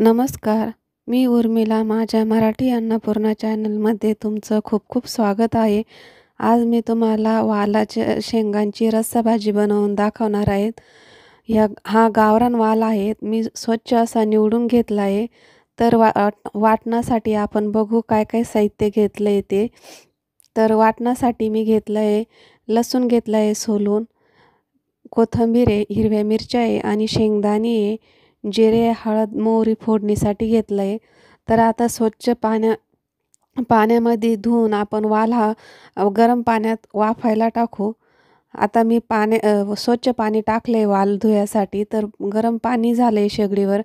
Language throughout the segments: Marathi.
नमस्कार मी उर्मिला माझ्या मराठी अन्नपूर्णा चॅनलमध्ये तुमचं खूप खूप स्वागत आहे आज मी तुम्हाला वालाच्या शेंगांची रस्साभाजी बनवून दाखवणार आहेत ह्या हा गावरान वाल आहे मी स्वच्छ असा निवडून घेतला आहे तर वा वाटण्यासाठी आपण बघू काय काय साहित्य घेतलं आहे ते तर वाटण्यासाठी मी घेतलं आहे लसूण घेतलं आहे सोलून कोथंबीर आहे हिरव्या मिरच्या आहे आणि शेंगदाणे आहे जिरे हळद मोहरी फोडणीसाठी घेतलं आहे तर आता स्वच्छ पाण्या पाण्यामध्ये धुवून आपण वाल हा गरम पाण्यात वाफायला टाकू आता मी पाण्या स्वच्छ पाणी टाकले वाल धुयासाठी तर गरम पाणी झालं आहे शेगडीवर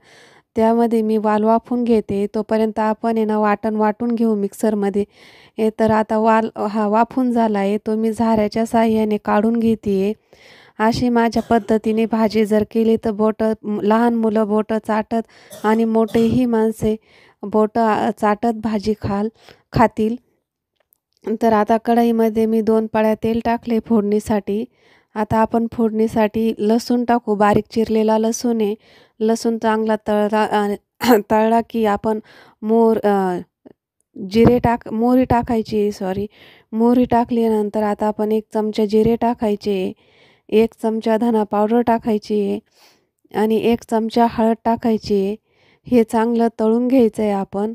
त्यामध्ये मी वाल वाफून घेते तोपर्यंत आपण आहे ना वाटण वाटून घेऊ मिक्सरमध्ये तर आता वाल हा वाफून झाला आहे तो मी झाऱ्याच्या साह्याने काढून घेते आहे अशी माझ्या पद्धतीने भाजी जर केली तर बोटं लहान मुलं बोटं चाटत आणि मोठेही माणसे बोटं चाटत भाजी खाल खातील तर आता कढईमध्ये मी दोन पाळ्या तेल टाकले फोडणीसाठी आता आपण फोडणीसाठी लसूण टाकू बारीक चिरलेला लसूण आहे लसूण चांगला तळला तळला की आपण मोर जिरे टाक मोहरी टाकायची सॉरी मोहरी टाकल्यानंतर आता आपण एक चमचा जिरे टाकायचे एक चमचा धना पावडर टाकायची आहे आणि एक चमचा हळद टाकायची आहे हे चांगलं तळून घ्यायचं आहे आपण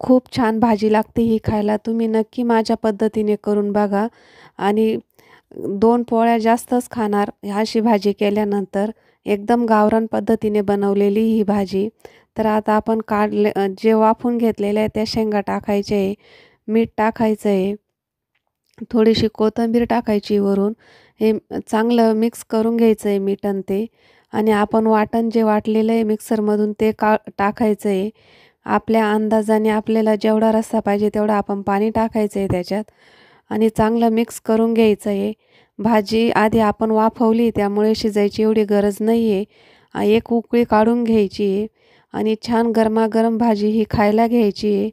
खूप छान भाजी लागते ही खायला तुम्ही नक्की माझ्या पद्धतीने करून बघा आणि दोन पोळ्या जास्तच खाणार अशी भाजी केल्यानंतर एकदम गावरान पद्धतीने बनवलेली ही भाजी तर आता आपण काढले जे वाफून घेतलेले आहे त्या शेंगा टाकायचे आहे मीठ टाकायचं आहे थोडीशी कोथिंबीर टाकायची वरून हे चांगलं मिक्स करून घ्यायचं आहे मीठ ते आणि आपण वाटण जे वाटलेलं आहे मिक्सरमधून ते का टाकायचं आहे आपल्या अंदाजाने आपल्याला जेवढा रस्सा पाहिजे तेवढा आपण पाणी टाकायचं आहे त्याच्यात आणि चांगलं मिक्स करून घ्यायचं आहे भाजी आधी आपण वाफवली त्यामुळे शिजायची एवढी गरज नाही आहे एक उकळी काढून घ्यायची आहे आणि छान गरमागरम भाजी ही खायला घ्यायची आहे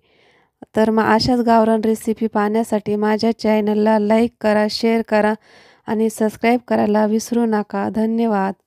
तर मग अशाच गावरान रेसिपी पाहण्यासाठी माझ्या चॅनलला लाईक करा शेअर करा आणि सबस्क्राईब करायला विसरू नका धन्यवाद